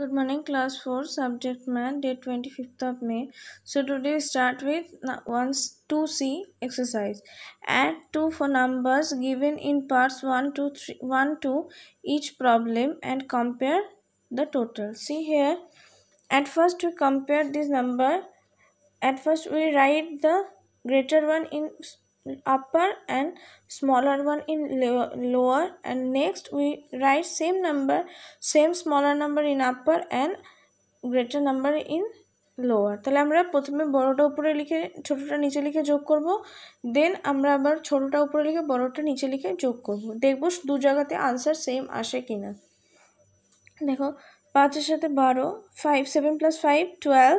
Good morning class 4 subject math day 25th of May. So today we start with once 2c exercise. Add 2 for numbers given in parts 1 to 3 1 to each problem and compare the total. See here at first we compare this number at first we write the greater one in upper and smaller one in lower and next we write same number same smaller number in upper and greater number in lower তাহলে আমরা প্রথমে বড়টা উপরে লিখে ছোটোটা নিচে লিখে যোগ করব দেন আমরা আবার ছোটোটা উপরে লিখে বড়টা নিচে লিখে যোগ করব দেখব দু জায়গাতে আনসার সেম আসে কি না দেখো পাঁচের সাথে বারো five seven plus five twelve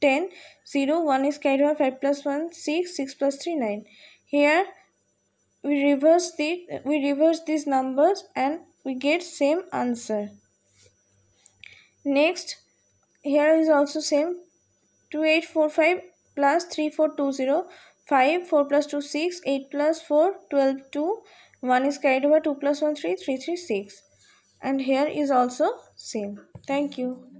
10 0 1 is carried over 5 plus 1 6 6 plus 3 9 here we reverse the we reverse these numbers and we get same answer next here is also same 2845 plus 3420 5 4 plus 2 6 8 plus 4 12 2 1 is carried over 2 plus 1 3 3 3 6 and here is also same thank you